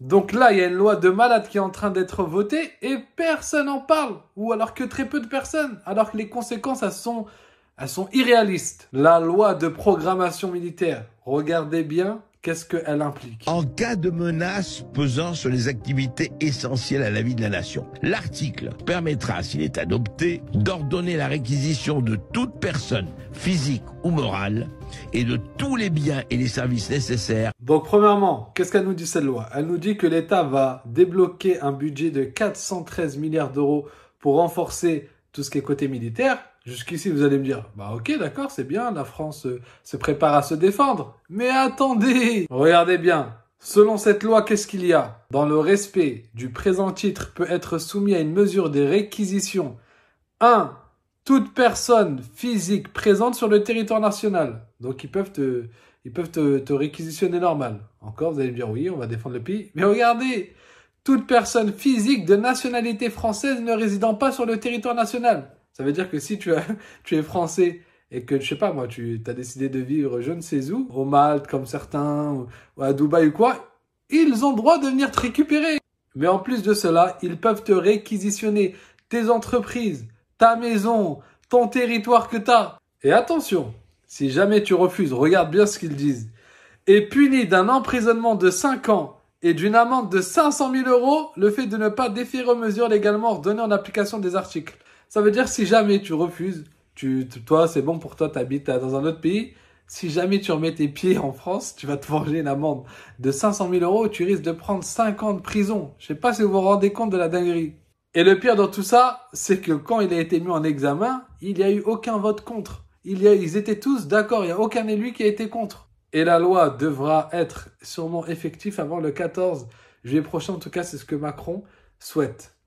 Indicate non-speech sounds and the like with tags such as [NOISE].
Donc là, il y a une loi de malade qui est en train d'être votée et personne n'en parle, ou alors que très peu de personnes, alors que les conséquences, elles sont elles sont irréalistes. La loi de programmation militaire, regardez bien qu'est-ce qu'elle implique En cas de menace pesant sur les activités essentielles à la vie de la nation, l'article permettra, s'il est adopté, d'ordonner la réquisition de toute personne, physique ou morale, et de tous les biens et les services nécessaires. Donc premièrement, qu'est-ce qu'elle nous dit cette loi Elle nous dit que l'État va débloquer un budget de 413 milliards d'euros pour renforcer tout ce qui est côté militaire, jusqu'ici vous allez me dire, bah ok d'accord c'est bien, la France euh, se prépare à se défendre. Mais attendez, regardez bien, selon cette loi qu'est-ce qu'il y a Dans le respect du présent titre peut être soumis à une mesure des réquisitions. 1. Toute personne physique présente sur le territoire national. Donc ils peuvent te, ils peuvent te, te réquisitionner normal. Encore, vous allez me dire oui, on va défendre le pays. Mais regardez, toute personne physique de nationalité française ne résidant pas sur le territoire national. Ça veut dire que si tu, [LAUGHS] tu es français et que, je sais pas moi, tu as décidé de vivre je ne sais où, au Malte comme certains, ou, à Dubaï ou quoi, ils ont droit de venir te récupérer. Mais en plus de cela, ils peuvent te réquisitionner tes entreprises, ta maison, ton territoire que tu as. Et attention, si jamais tu refuses, regarde bien ce qu'ils disent. Et puni d'un emprisonnement de 5 ans et d'une amende de 500 000 euros le fait de ne pas défier aux mesures légalement ordonnées en application des articles. Ça veut dire si jamais tu refuses, tu, toi c'est bon pour toi, tu habites dans un autre pays, si jamais tu remets tes pieds en France, tu vas te forger une amende de 500 000 euros, tu risques de prendre 5 ans de prison. Je sais pas si vous vous rendez compte de la dinguerie. Et le pire dans tout ça, c'est que quand il a été mis en examen, il n'y a eu aucun vote contre. Il y a, ils étaient tous d'accord, il n'y a aucun élu qui a été contre et la loi devra être sûrement effective avant le 14 juillet prochain. En tout cas, c'est ce que Macron souhaite.